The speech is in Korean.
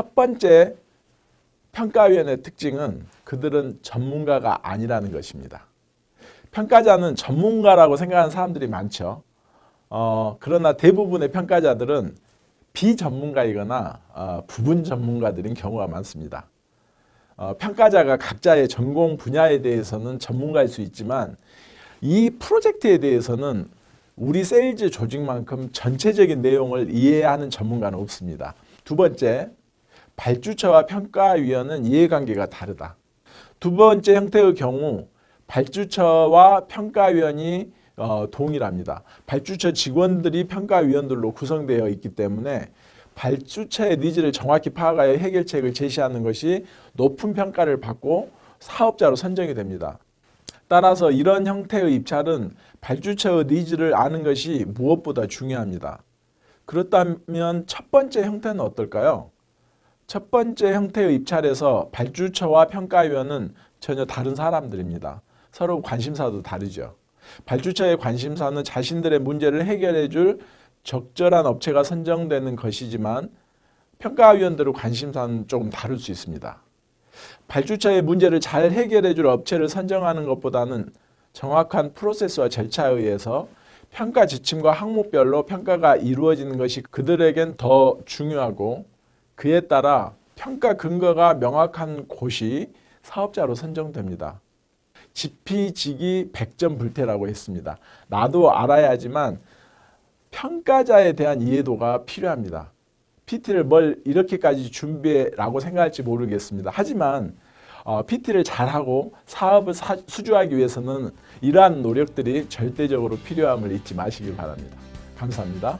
첫 번째 평가위원회 특징은 그들은 전문가가 아니라는 것입니다. 평가자는 전문가라고 생각하는 사람들이 많죠. 어, 그러나 대부분의 평가자들은 비전문가이거나 어, 부분 전문가들인 경우가 많습니다. 어, 평가자가 각자의 전공 분야에 대해서는 전문가일 수 있지만 이 프로젝트에 대해서는 우리 세일즈 조직만큼 전체적인 내용을 이해하는 전문가는 없습니다. 두 번째, 발주처와 평가위원은 이해관계가 다르다. 두 번째 형태의 경우 발주처와 평가위원이 어, 동일합니다. 발주처 직원들이 평가위원들로 구성되어 있기 때문에 발주처의 니즈를 정확히 파악하여 해결책을 제시하는 것이 높은 평가를 받고 사업자로 선정이 됩니다. 따라서 이런 형태의 입찰은 발주처의 니즈를 아는 것이 무엇보다 중요합니다. 그렇다면 첫 번째 형태는 어떨까요? 첫 번째 형태의 입찰에서 발주처와 평가위원은 전혀 다른 사람들입니다. 서로 관심사도 다르죠. 발주처의 관심사는 자신들의 문제를 해결해 줄 적절한 업체가 선정되는 것이지만 평가위원들의 관심사는 조금 다를 수 있습니다. 발주처의 문제를 잘 해결해 줄 업체를 선정하는 것보다는 정확한 프로세스와 절차에 의해서 평가 지침과 항목별로 평가가 이루어지는 것이 그들에겐 더 중요하고 그에 따라 평가 근거가 명확한 곳이 사업자로 선정됩니다. 지피지기 1점 불태라고 했습니다. 나도 알아야지만 평가자에 대한 이해도가 필요합니다. PT를 뭘 이렇게까지 준비라고 생각할지 모르겠습니다. 하지만 어, PT를 잘하고 사업을 사, 수주하기 위해서는 이러한 노력들이 절대적으로 필요함을 잊지 마시길 바랍니다. 감사합니다.